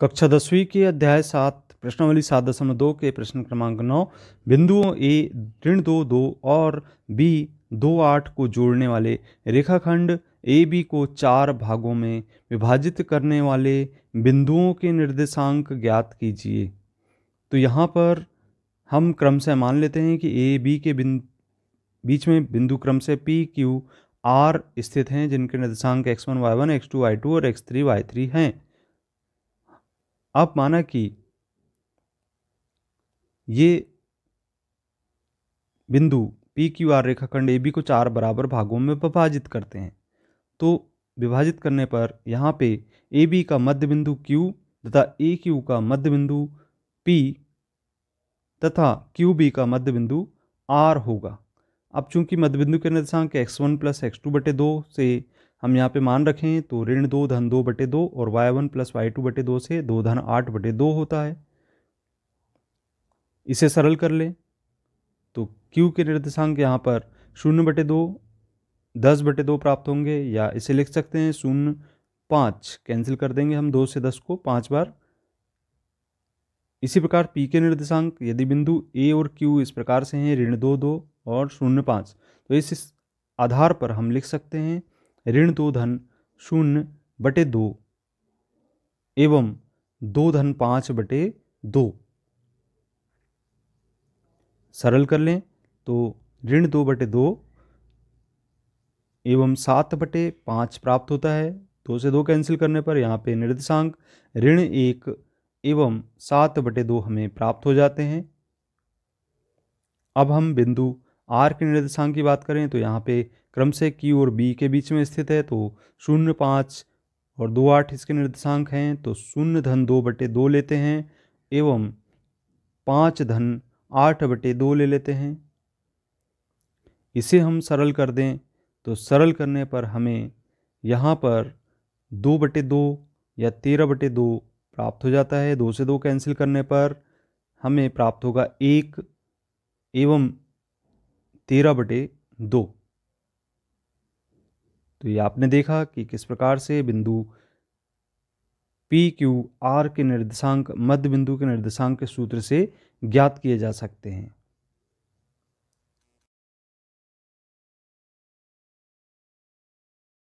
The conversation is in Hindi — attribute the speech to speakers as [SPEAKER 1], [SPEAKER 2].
[SPEAKER 1] कक्षा दसवीं के अध्याय सात प्रश्नावली सात दशमलव दो के प्रश्न क्रमांक नौ बिंदुओं ए ऋण दो दो और बी दो आठ को जोड़ने वाले रेखाखंड ए बी को चार भागों में विभाजित करने वाले बिंदुओं के निर्देशांक ज्ञात कीजिए तो यहाँ पर हम क्रम से मान लेते हैं कि ए बी के बिंदु बीच में बिंदु क्रम से पी क्यू आर स्थित हैं जिनके निर्देशांक x one y one x two y two और एक्स थ्री वाई थ्री हैं आप माना कि ये बिंदु पी क्यू आर रेखाखंड ए बी को चार बराबर भागों में विभाजित करते हैं तो विभाजित करने पर यहाँ पे ए बी का मध्य बिंदु क्यू तथा ए क्यू का मध्य बिंदु पी तथा क्यू बी का मध्य बिंदु आर होगा अब चूंकि मध्य बिंदु के निर्देशांक x one plus x two बटे दो से हम यहाँ पे मान रखें तो ऋण दो धन दो बटे दो और y one plus y two बटे दो से दो धन आठ बटे दो होता है इसे सरल कर लें तो क्यू के निर्देशांक यहाँ पर शून्य बटे दो दस बटे दो प्राप्त होंगे या इसे लिख सकते हैं शून्य पाँच कैंसिल कर देंगे हम दो से दस को पाँच बार इसी प्रकार पी के निर्देशांक यदि बिंदु ए और क्यू इस प्रकार से हैं ऋण दो दो और शून्य पाँच तो इस आधार पर हम लिख सकते हैं ऋण दो धन शून्य बटे दो एवं दो धन पाँच बटे दो सरल कर लें तो ऋण दो बटे दो एवं सात बटे पाँच प्राप्त होता है दो से दो कैंसिल करने पर यहाँ पे निर्देशांक ऋण एक एवं सात बटे दो हमें प्राप्त हो जाते हैं अब हम बिंदु आर के निर्देशांक की बात करें तो यहाँ पे क्रम से क्यू और बी के बीच में स्थित है तो शून्य पाँच और दो आठ इसके निर्देशांक हैं तो शून्य धन दो बटे दो लेते हैं एवं पाँच धन आठ बटे दो ले लेते हैं इसे हम सरल कर दें तो सरल करने पर हमें यहाँ पर दो बटे दो या तेरह बटे दो प्राप्त हो जाता है दो से दो कैंसिल करने पर हमें प्राप्त होगा एक एवं तेरह बटे दो तो ये आपने देखा कि किस प्रकार से बिंदु पी क्यू आर के निर्देशांक मध्य बिंदु के निर्देशांक के सूत्र से ज्ञात किए जा सकते हैं